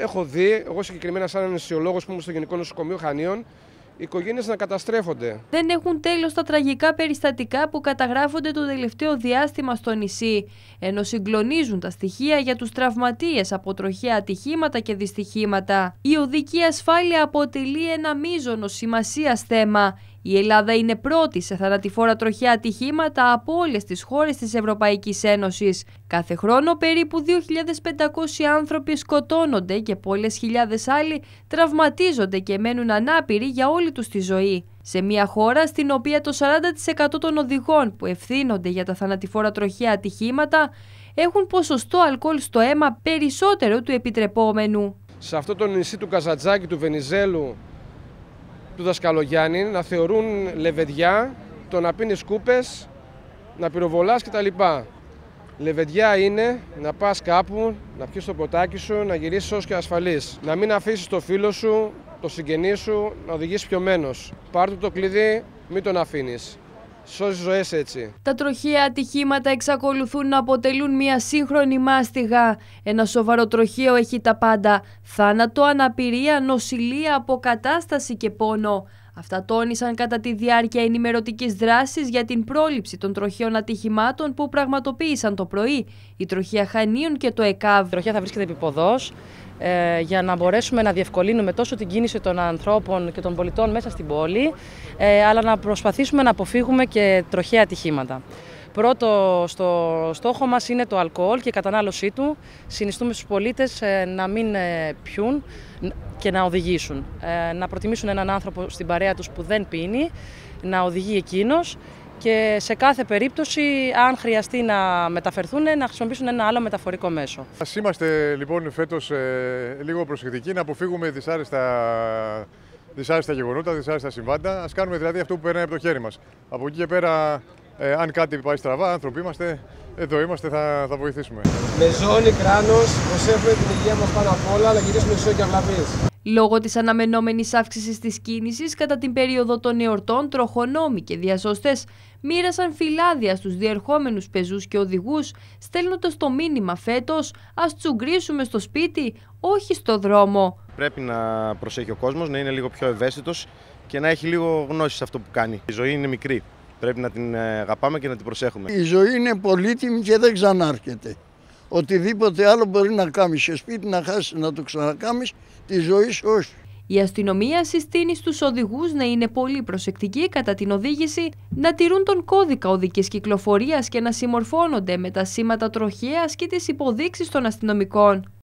Έχω δει, εγώ συγκεκριμένα σαν ανεσιολόγο που είμαι στο Γενικό Νοσοκομείο Χανίων, οι οικογένειες να καταστρέφονται. Δεν έχουν τέλος τα τραγικά περιστατικά που καταγράφονται το τελευταίο διάστημα στο νησί, ενώ συγκλονίζουν τα στοιχεία για τους τραυματίες από τροχαία ατυχήματα και δυστυχήματα. Η οδική ασφάλεια αποτελεί ένα μείζονο σημασίας θέμα. Η Ελλάδα είναι πρώτη σε θανατηφόρα τροχιά ατυχήματα από όλες τις χώρες της Ευρωπαϊκής Ένωσης. Κάθε χρόνο περίπου 2.500 άνθρωποι σκοτώνονται και πολλές χιλιάδες άλλοι τραυματίζονται και μένουν ανάπηροι για όλη τους τη ζωή. Σε μια χώρα στην οποία το 40% των οδηγών που ευθύνονται για τα θανατηφόρα τροχιά ατυχήματα έχουν ποσοστό αλκοόλ στο αίμα περισσότερο του επιτρεπόμενου. Σε αυτό το νησί του Καζατζάκη του Βενιζέλου του δασκαλογιάννη να θεωρούν λεβεδιά το να πίνεις σκούπες, να πυροβολάς κτλ. Λεβεδιά είναι να πας κάπου, να πιεις το ποτάκι σου, να γυρίσεις ως και ασφαλής. Να μην αφήσεις το φίλο σου, το συγγενή σου να οδηγήσει πιωμένος. Πάρ του το κλειδί, μην τον αφήνεις σώζεις ζωές έτσι. Τα τροχαία ατυχήματα εξακολουθούν να αποτελούν μια σύγχρονη μάστιγα. Ένα σοβαρό τροχείο έχει τα πάντα. Θάνατο, αναπηρία, νοσηλεία, αποκατάσταση και πόνο. Αυτά τόνισαν κατά τη διάρκεια ενημερωτικής δράσης για την πρόληψη των τροχιών ατυχημάτων που πραγματοποίησαν το πρωί η τροχία Χανίων και το ΕΚΑΒ. Η τροχία θα βρίσκεται επιποδός ε, για να μπορέσουμε να διευκολύνουμε τόσο την κίνηση των ανθρώπων και των πολιτών μέσα στην πόλη, ε, αλλά να προσπαθήσουμε να αποφύγουμε και τροχαία ατυχήματα. Πρώτο στο στόχο μας είναι το αλκοόλ και η κατανάλωσή του. Συνιστούμε στους πολίτες ε, να μην ε, πιούν και να οδηγήσουν. Ε, να προτιμήσουν έναν άνθρωπο στην παρέα τους που δεν πίνει, να οδηγεί εκείνος και σε κάθε περίπτωση, αν χρειαστεί να μεταφερθούν, να χρησιμοποιήσουν ένα άλλο μεταφορικό μέσο. Ας είμαστε λοιπόν φέτος λίγο προσεκτικοί να αποφύγουμε δυσάρεστα δυσάρεστα γεγονότα, δυσάρεστα συμβάντα. Ας κάνουμε δηλαδή αυτό που περνάει από το χέρι μας. Από εκεί και πέρα ε, αν κάτι πάει στραβά, άνθρωποι είμαστε, εδώ είμαστε, θα, θα βοηθήσουμε. Με ζώνη, κράνος, προσέχουμε την υγεία μας πάνω απ' όλα, αλλά γυρίσουμε ισό και αυλαβή. Λόγω της αναμενόμενης αύξησης της κίνησης κατά την περίοδο των εορτών, τροχονόμοι και διασωστέ μοίρασαν φυλάδια στους διερχόμενους πεζούς και οδηγούς, στέλνοντας το μήνυμα φέτος, ας τσουγκρίσουμε στο σπίτι, όχι στο δρόμο». Πρέπει να προσέχει ο κόσμος, να είναι λίγο πιο ευαίσθητος και να έχει λίγο γνώση σε αυτό που κάνει. Η ζωή είναι μικρή. Πρέπει να την ε, αγαπάμε και να την προσέχουμε. Η ζωή είναι πολύτιμη και δεν ξανάρχεται. Οτιδήποτε άλλο μπορεί να κάνει σε σπίτι, να χάσεις να το ξανακάνει, τη ζωή σου όχι. Η αστυνομία συστήνει στους οδηγούς να είναι πολύ προσεκτικοί κατά την οδήγηση, να τηρούν τον κώδικα οδικής κυκλοφορίας και να συμμορφώνονται με τα σήματα τροχέας και τις υποδείξεις των αστυνομικών.